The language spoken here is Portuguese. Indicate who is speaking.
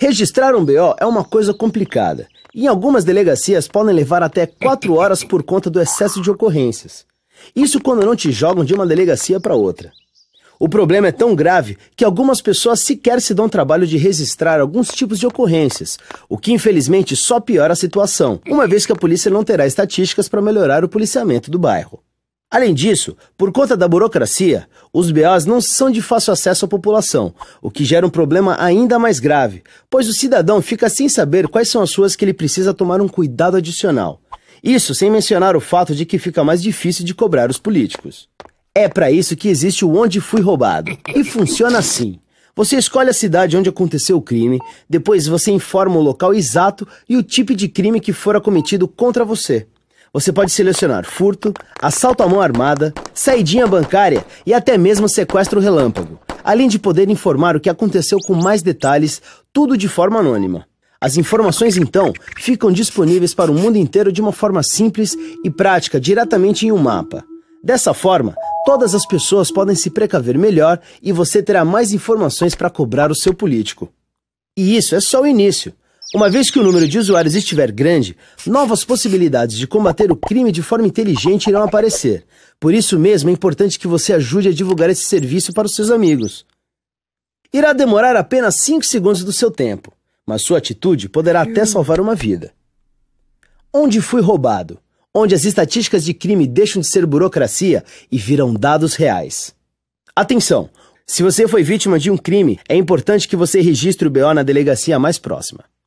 Speaker 1: Registrar um BO é uma coisa complicada. E em algumas delegacias podem levar até 4 horas por conta do excesso de ocorrências. Isso quando não te jogam de uma delegacia para outra. O problema é tão grave que algumas pessoas sequer se dão o trabalho de registrar alguns tipos de ocorrências, o que infelizmente só piora a situação, uma vez que a polícia não terá estatísticas para melhorar o policiamento do bairro. Além disso, por conta da burocracia, os BAs não são de fácil acesso à população, o que gera um problema ainda mais grave, pois o cidadão fica sem saber quais são as suas que ele precisa tomar um cuidado adicional. Isso sem mencionar o fato de que fica mais difícil de cobrar os políticos. É para isso que existe o Onde Fui Roubado, e funciona assim. Você escolhe a cidade onde aconteceu o crime, depois você informa o local exato e o tipo de crime que fora cometido contra você. Você pode selecionar furto, assalto à mão armada, saidinha bancária e até mesmo sequestro relâmpago, além de poder informar o que aconteceu com mais detalhes, tudo de forma anônima. As informações, então, ficam disponíveis para o mundo inteiro de uma forma simples e prática diretamente em um mapa. Dessa forma, todas as pessoas podem se precaver melhor e você terá mais informações para cobrar o seu político. E isso é só o início. Uma vez que o número de usuários estiver grande, novas possibilidades de combater o crime de forma inteligente irão aparecer. Por isso mesmo é importante que você ajude a divulgar esse serviço para os seus amigos. Irá demorar apenas 5 segundos do seu tempo, mas sua atitude poderá até salvar uma vida. Onde fui roubado? Onde as estatísticas de crime deixam de ser burocracia e viram dados reais. Atenção! Se você foi vítima de um crime, é importante que você registre o BO na delegacia mais próxima.